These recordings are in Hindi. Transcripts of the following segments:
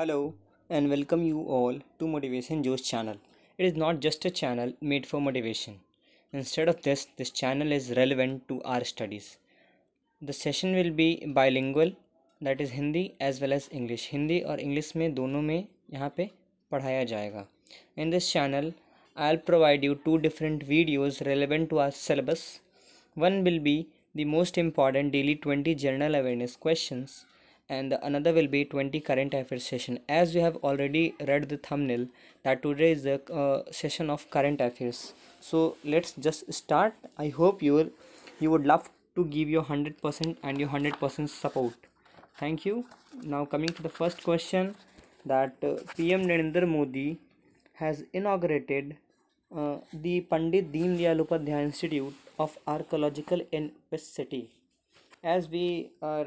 Hello and welcome you all to Motivation Joe's channel. It is not just a channel made for motivation. Instead of this, this channel is relevant to our studies. The session will be bilingual that is Hindi as well as English. Hindi or English में दोनों में यहाँ पे पढ़ाया जाएगा In this channel, I'll provide you two different videos relevant to our syllabus. One will be the most important daily 20 general awareness questions and another will be 20 current affairs session as you have already read the thumbnail that today is the uh, session of current affairs so let's just start i hope you will you would love to give your 100% and your 100% support thank you now coming to the first question that uh, pm narendra modi has inaugurated uh, the pandit Dayal upadhyay institute of archaeological in west city as we are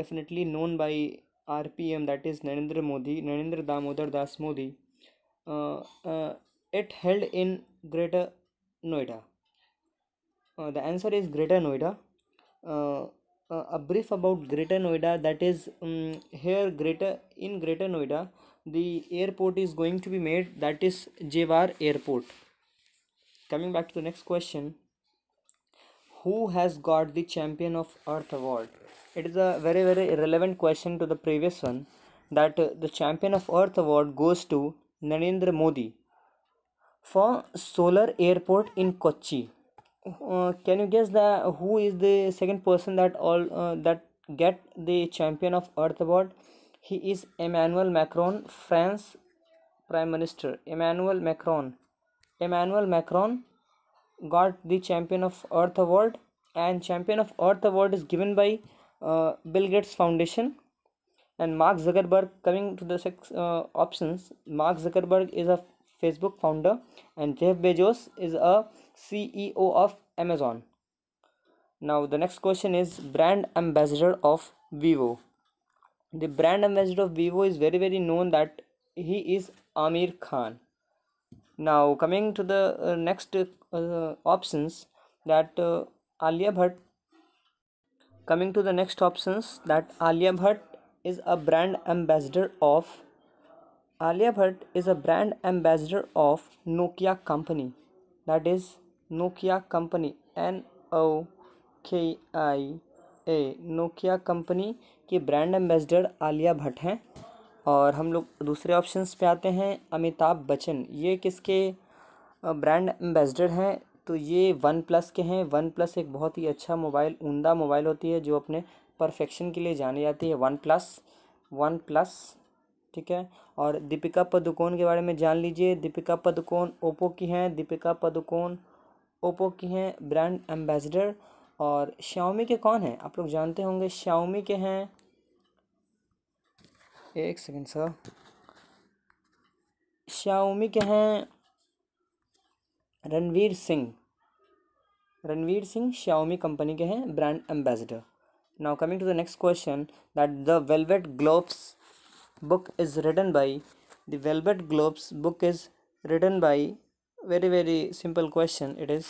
definitely known by RPM that is Narendra Modi, Narendra Damodar Das Modi. Uh, uh, it held in Greater Noida. Uh, the answer is Greater Noida. Uh, uh, a brief about Greater Noida that is um, here Greater in Greater Noida the airport is going to be made that is Jewar Airport. Coming back to the next question who has got the champion of earth award it is a very very relevant question to the previous one that uh, the champion of earth award goes to narendra modi for solar airport in kochi uh, can you guess the who is the second person that all uh, that get the champion of earth award he is emmanuel macron france prime minister emmanuel macron emmanuel macron got the champion of earth award and champion of earth award is given by uh, bill gates foundation and mark zuckerberg coming to the six uh, options mark zuckerberg is a facebook founder and jeff bezos is a ceo of amazon now the next question is brand ambassador of vivo the brand ambassador of vivo is very very known that he is amir khan now coming to the uh, next uh, options that uh, Alia Bhatt coming to the next options that Alia Bhatt is a brand ambassador of Alia Bhatt is a brand ambassador of Nokia company that is Nokia company N O K I A Nokia company के ब्रांड एम्बेसडर आलिया भट्ट हैं और हम लोग दूसरे ऑप्शंस पे आते हैं अमिताभ बच्चन ये किसके ब्रांड एम्बेसडर हैं तो ये वन प्लस के हैं वन प्लस एक बहुत ही अच्छा मोबाइल उमदा मोबाइल होती है जो अपने परफेक्शन के लिए जानी जाती है वन प्लस वन प्लस ठीक है और दीपिका पदुकोण के बारे में जान लीजिए दीपिका पदुकोण ओप्पो की हैं दीपिका पदुकोण ओप्पो की हैं ब्रांड एम्बेसडर और शाओमी के कौन हैं आप लोग जानते होंगे शाओमी के हैं एक सेकेंड सर शाओमी के हैं रणवीर सिंह रणवीर सिंह शाओमी कंपनी के हैं brand ambassador now coming to the next question that the velvet gloves book is written by the velvet gloves book is written by very very simple question it is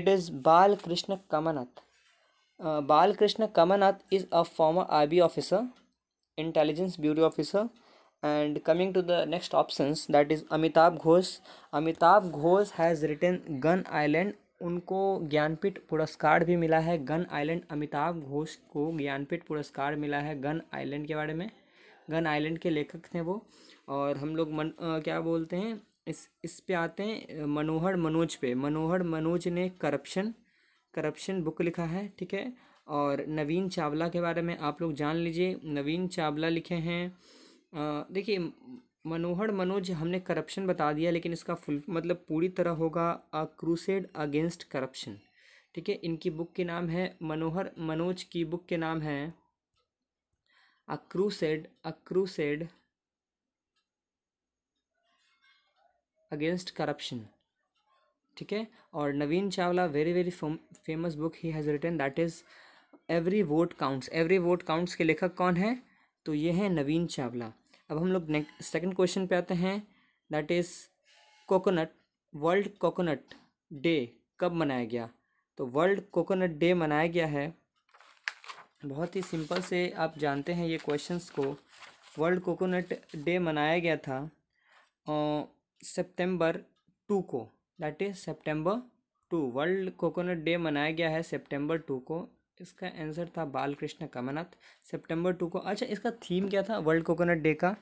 it is Bal Krishna Kamarnath Bal Krishna Kamarnath is a former I B officer intelligence bureau officer and coming to the next options that is amitabh ghosh amitabh ghosh has written gun island उनको ज्ञानपीठ पुरस्कार भी मिला है गन आइलैंड अमिताभ घोष को ज्ञानपीठ पुरस्कार मिला है गन आइलैंड के बारे में गन आइलैंड के लेखक थे वो और हम लोग मन आ, क्या बोलते हैं इस इस पे आते हैं मनोहर मनोज पे मनोहर मनोज ने करप्शन करप्शन बुक लिखा है ठीक है और नवीन चावला के बारे में आप लोग जान लीजिए नवीन चावला लिखे हैं देखिए मनोहर मनोज हमने करप्शन बता दिया लेकिन इसका फुल मतलब पूरी तरह होगा अ क्रूसेड अगेंस्ट करप्शन ठीक है इनकी बुक के नाम है मनोहर मनोज की बुक के नाम है a crusade a crusade against corruption ठीक है और Naveen Chawla very very famous book he has written that is every vote counts every vote counts के लेखक कौन है तो ये हैं नवीन चावला अब हम लोग नेक्स्ट सेकेंड क्वेश्चन पे आते हैं that is coconut world coconut day कब मनाया गया तो वर्ल्ड कोकोनट डे मनाया गया है बहुत ही सिंपल से आप जानते हैं ये क्वेश्चंस को वर्ल्ड कोकोनट डे मनाया गया था सितंबर टू को that is September two world coconut day मनाया गया है सितंबर टू को इसका आंसर था बालकृष्ण कमनाथ सितंबर टू को अच्छा इसका थीम क्या था वर्ल्ड कोकोनट डे का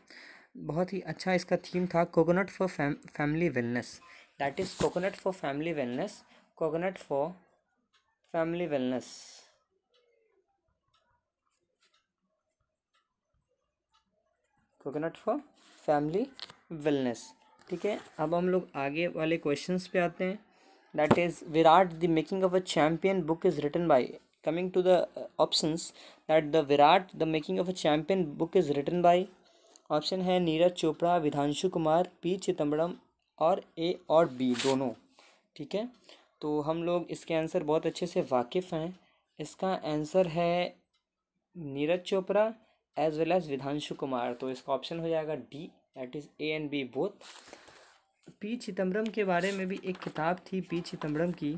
बहुत ही अच्छा इसका थीम था coconut for family wellness that is coconut for family wellness coconut for family wellness coconut for family wellness ठीक है अब हम लोग आगे वाले क्वेश्चंस पे आते हैं that is Virat the making of a champion book is written by coming to the uh, options that the virat the making of a champion book is written by option है नीरज चोपड़ा विधांशु कुमार पी चिदम्बरम और ए और बी दोनों ठीक है तो हम लोग इसके आंसर बहुत अच्छे से वाकिफ़ हैं इसका आंसर है Neeraj Chopra as well as Vidhanshu Kumar तो इसका ऑप्शन हो जाएगा D that is A and B both P Chidambaram के बारे में भी एक किताब थी पी चिदम्बरम की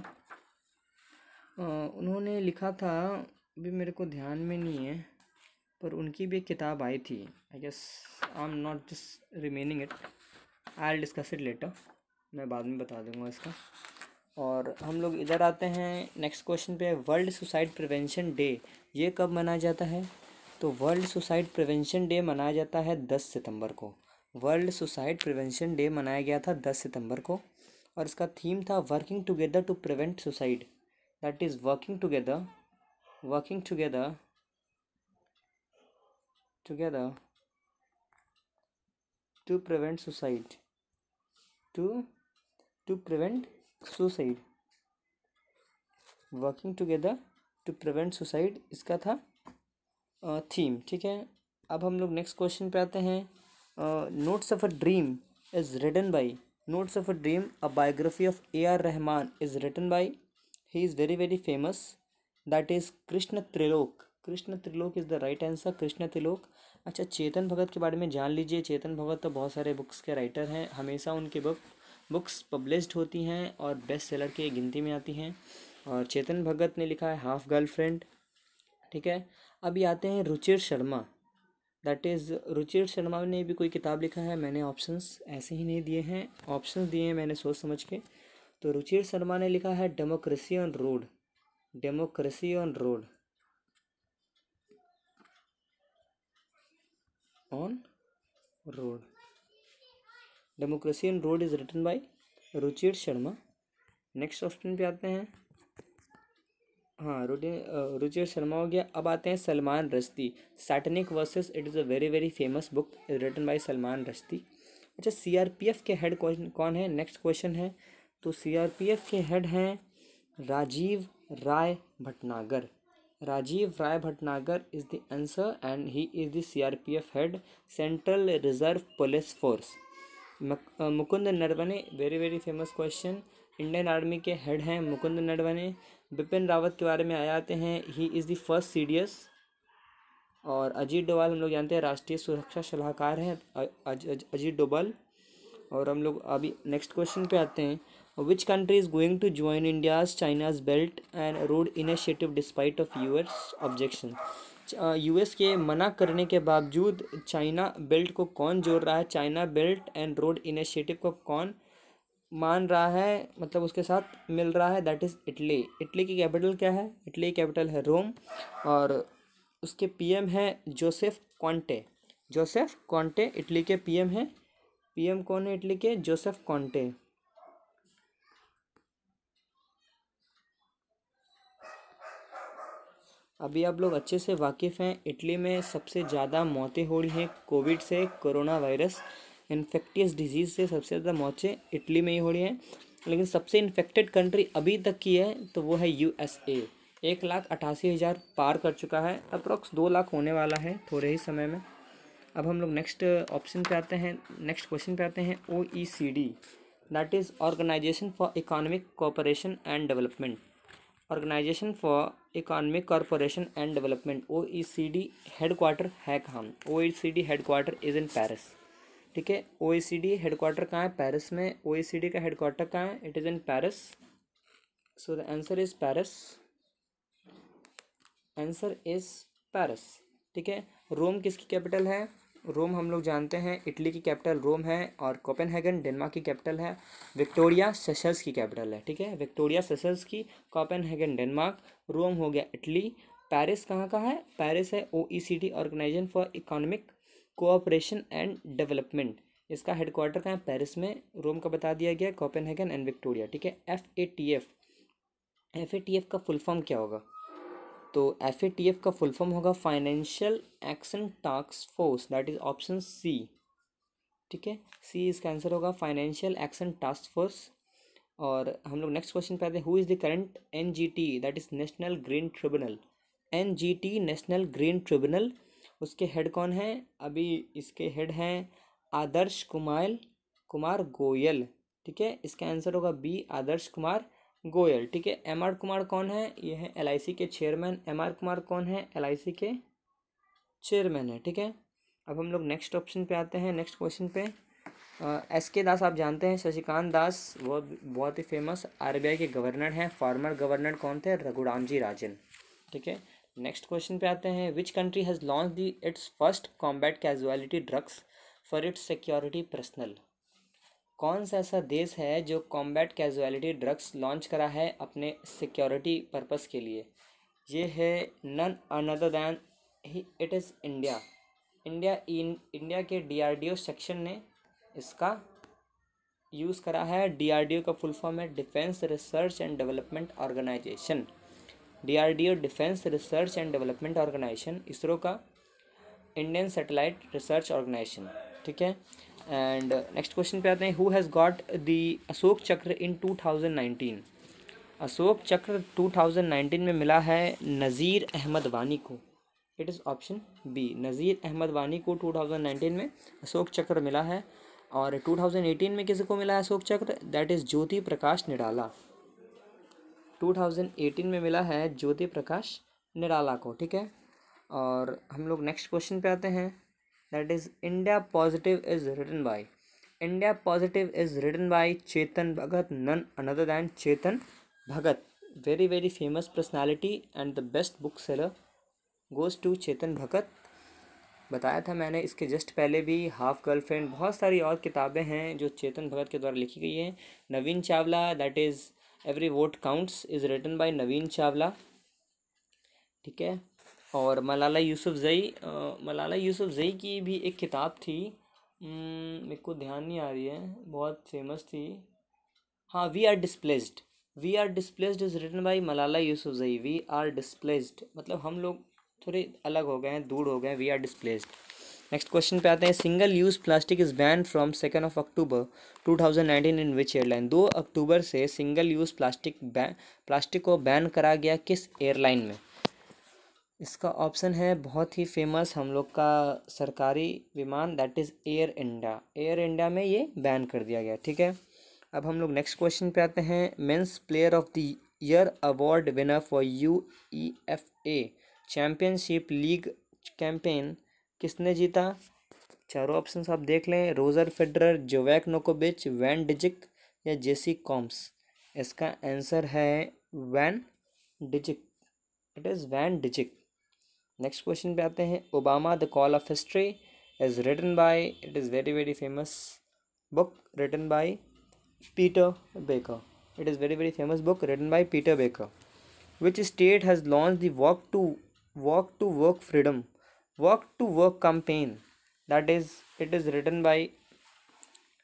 उन्होंने लिखा था अभी मेरे को ध्यान में नहीं है पर उनकी भी एक किताब आई थी I guess I am not just remaining it I'll discuss it later मैं बाद में बता दूंगा इसका और हम लोग इधर आते हैं नेक्स्ट क्वेश्चन पे वर्ल्ड सुसाइड प्रिवेंशन डे ये कब मनाया जाता है तो वर्ल्ड सुसाइड प्रिवेंशन डे मनाया जाता है दस सितंबर को वर्ल्ड सुसाइड प्रिवेंशन डे मनाया गया था दस सितंबर को और इसका थीम था working together to prevent suicide that is working together working together together to prevent suicide to to prevent suicide working together to prevent suicide इसका था थीम ठीक है अब हम लोग नेक्स्ट क्वेश्चन पे आते हैं notes of a dream is written by notes of a dream a biography of A R Rahman is written by he is very very famous that is krishna trilok Krishna Trilok is the right answer Krishna Trilok अच्छा चेतन भगत के बारे में जान लीजिए चेतन भगत तो बहुत सारे बुक्स के राइटर हैं हमेशा उनके बुक बुक्स पब्लिश्ड होती हैं और बेस्ट सेलर के गिनती में आती हैं और चेतन भगत ने लिखा है हाफ गर्लफ्रेंड ठीक है अभी आते हैं रुचिर शर्मा दैट इज़ रुचिर शर्मा ने भी कोई किताब लिखा है मैंने ऑप्शंस ऐसे ही नहीं दिए हैं ऑप्शंस दिए हैं मैंने सोच समझ के तो रुचिर शर्मा ने लिखा है democracy on road democracy on road on road democracy on road is written by Ruchir Sharma next option पे आते हैं हाँ रुचिर शर्मा हो गया अब आते हैं Salman Rushdie satanic verses it is a very very famous book written by Salman Rushdie अच्छा सीआरपीएफ के हेड कौन कौन है नेक्स्ट क्वेश्चन है तो सीआरपीएफ के हेड हैं Rajiv Rai Bhatnagar Rajiv Rai Bhatnagar is the answer and he is the CRPF head central reserve police force Mukund Naravane very very famous question Indian army के हेड हैं मुकुंद नरवने बिपिन रावत के बारे में आया आते हैं he is the first C और अजीत डोभाल हम लोग जानते हैं राष्ट्रीय सुरक्षा सलाहकार हैं अजीत डोभाल और हम लोग अभी नेक्स्ट क्वेश्चन पे आते हैं which country is going to join india's china's belt and road initiative despite of us objection US uh, के मना करने के बावजूद चाइना बेल्ट को कौन जोड़ रहा है China belt and road initiative को कौन मान रहा है मतलब उसके साथ मिल रहा है दैट इज़ इटली इटली की कैपिटल क्या है इटली की कैपिटल है रोम और उसके पीएम है Joseph Conte Joseph Conte Italy के पीएम हैं पीएम कौन है इटली के जोसेफ कॉन्टे अभी आप लोग अच्छे से वाकिफ़ हैं इटली में सबसे ज़्यादा मौतें हो रही हैं कोविड से कोरोना वायरस इन्फेक्टियस डिजीज़ से सबसे ज़्यादा मौतें इटली में ही हो रही हैं लेकिन सबसे इन्फेक्टेड कंट्री अभी तक की है तो वो है यू एस ए एक लाख अट्ठासी हज़ार पार कर चुका है अप्रॉक्स दो लाख होने वाला है थोड़े ही समय में अब हम लोग नेक्स्ट ऑप्शन पे आते हैं नेक्स्ट क्वेश्चन पे आते हैं O E C D that is organisation for economic cooperation and development organisation for economic corporation and development O E C D headquarter है कहाँ O E C D headquarter is in Paris ठीक है ओ ई सी डी हेडकोार्टर कहाँ है पैरिस में ओ ई सी डी का हेडकोार्टर कहाँ है it is in Paris so the answer is Paris answer is Paris ठीक है रोम किसकी कैपिटल है रोम हम लोग जानते हैं इटली की कैपिटल रोम है और कोपेनहेगन डेनमार्क की कैपिटल है विक्टोरिया सेशल्स की कैपिटल है ठीक है विक्टोरिया सेशल्स की कोपेनहेगन डेनमार्क रोम हो गया इटली पेरिस कहाँ का है पेरिस है O organisation for economic cooperation and development इसका हेडक्वार्टर कहाँ है पेरिस में रोम का बता दिया गया हैगन एंड विक्टोरिया ठीक है F A T F F A T F का फुल फॉर्म क्या होगा तो एफ ए टी एफ का फुल फॉर्म होगा financial action task force that is option C ठीक है सी इसका आंसर होगा फाइनेंशियल एक्शन टास्क फोर्स और हम लोग नेक्स्ट क्वेश्चन पे आते हैं who is the current N G T that is national green tribunal N G T national green tribunal उसके हेड कौन हैं अभी इसके हेड हैं आदर्श कुमार कुमार गोयल ठीक है इसका आंसर होगा बी आदर्श कुमार गोयल ठीक है एम आर कुमार कौन है ये है एल आई सी के चेयरमैन एम आर कुमार कौन है एल आई सी के चेयरमैन है ठीक है अब हम लोग नेक्स्ट ऑप्शन पे आते हैं नेक्स्ट क्वेश्चन पे एस के दास आप जानते हैं शशिकांत दास वो बहुत ही फेमस आरबीआई के गवर्नर हैं फॉर्मर गवर्नर कौन थे रघुराम जी राजन ठीक है नेक्स्ट क्वेश्चन पे आते हैं which country has launch the its first combat casualty drugs for its security personnel कौन सा ऐसा देश है जो कॉम्बैट कैजुअलिटी ड्रग्स लॉन्च करा है अपने सिक्योरिटी पर्पस के लिए ये है नन अनदर दैन ही it is India India in India के डीआरडीओ सेक्शन ने इसका यूज़ करा है डीआरडीओ का फुल फॉर्म है defence research and development organisation DRDO defence research and development organisation ISRO का इंडियन सैटेलाइट रिसर्च ऑर्गेनाइजेशन ठीक है एंड नेक्स्ट क्वेश्चन पे आते हैं who has got the Ashok Chakra in 2019 Ashok चक्र 2019 में मिला है नज़ीर अहमद वानी को it is option B Nazir Ahmad Wani को 2019 में अशोक चक्र मिला है और 2018 में किसी को मिला है अशोक चक्र दैट इज़ ज्योति प्रकाश निराला 2018 में मिला है ज्योति प्रकाश निराला को ठीक है और हम लोग नेक्स्ट क्वेश्चन पे आते हैं that is India positive is written by India positive is written by Chetan Bhagat none another than Chetan Bhagat very very famous personality and the best book seller goes to Chetan Bhagat बताया था मैंने इसके जस्ट पहले भी हाफ गर्ल फ्रेंड बहुत सारी और किताबें हैं जो चेतन भगत के द्वारा लिखी गई हैं Naveen Chawla that is every vote counts is written by Naveen Chawla ठीक है और मलाला यूसुफ जई मलाला यूसुफ जई की भी एक किताब थी हम्म, मेरे को ध्यान नहीं आ रही है बहुत फेमस थी हाँ we are displaced we are displaced is written by Malala Yousafzai we are displaced मतलब हम लोग थोड़े अलग हो गए हैं दूर हो गए हैं we are displaced next question पे आते हैं single use plastic is ban from second of October two nineteen in which airline दो अक्टूबर से single use plastic ban plastic को बैन करा गया किस एयरलाइन में इसका ऑप्शन है बहुत ही फेमस हम लोग का सरकारी विमान that is Air India Air India में ये बैन कर दिया गया ठीक है अब हम लोग नेक्स्ट क्वेश्चन पे आते हैं men's player of the year award winner for U E F A championship league campaign किसने जीता चारों ऑप्शन आप देख लें रोजर फेडरर जोवैक नोकोबिच वैन डिजिक या जेसी कॉम्स इसका आंसर है Van Dijk it is Van Dijk next question पे आते हैं Obama the call of history is written by it is very very famous book written by Peter Baker it is very very famous book written by Peter Baker which state has launch the walk to walk to work freedom walk to work campaign that is it is written by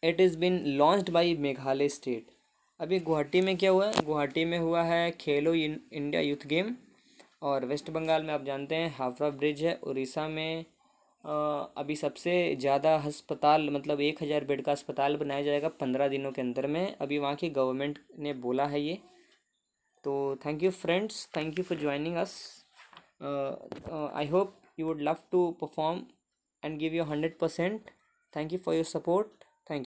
it is been launch by Meghalaya state अभी गुवाहाटी में क्या हुआ है गुवाहाटी में हुआ है खेलो इंडिया यूथ गेम और वेस्ट बंगाल में आप जानते हैं हाफरा ब्रिज है उड़ीसा में अभी सबसे ज़्यादा अस्पताल मतलब एक हज़ार बेड का अस्पताल बनाया जाएगा पंद्रह दिनों के अंदर में अभी वहाँ की गवर्नमेंट ने बोला है ये तो thank you friends thank you for joining us I hope you would love to perform and give you hundred percent thank you for your support